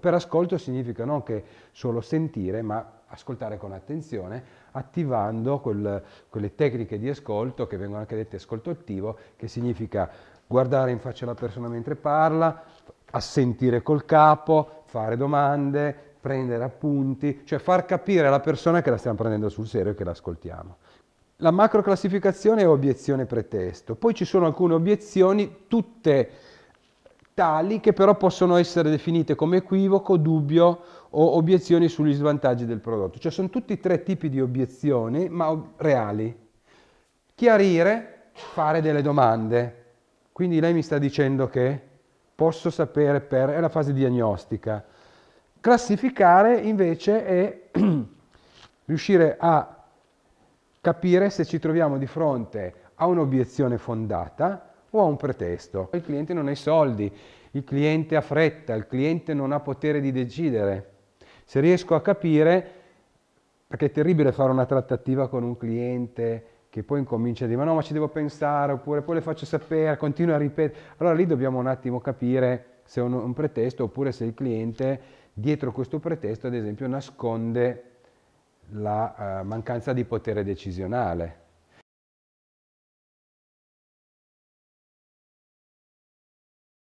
Per ascolto significa non che solo sentire, ma ascoltare con attenzione, attivando quel, quelle tecniche di ascolto che vengono anche dette ascolto attivo, che significa guardare in faccia la persona mentre parla, assentire col capo, fare domande, prendere appunti, cioè far capire alla persona che la stiamo prendendo sul serio e che l'ascoltiamo. La macro classificazione è obiezione pretesto, poi ci sono alcune obiezioni, tutte tali che però possono essere definite come equivoco, dubbio o obiezioni sugli svantaggi del prodotto. Cioè sono tutti tre tipi di obiezioni, ma reali. Chiarire, fare delle domande. Quindi lei mi sta dicendo che posso sapere per... è la fase diagnostica. Classificare invece è riuscire a capire se ci troviamo di fronte a un'obiezione fondata, o ha un pretesto. Il cliente non ha i soldi, il cliente ha fretta, il cliente non ha potere di decidere. Se riesco a capire, perché è terribile fare una trattativa con un cliente che poi incomincia a dire ma no ma ci devo pensare oppure poi le faccio sapere, continua a ripetere. Allora lì dobbiamo un attimo capire se è un, un pretesto oppure se il cliente dietro questo pretesto ad esempio nasconde la uh, mancanza di potere decisionale.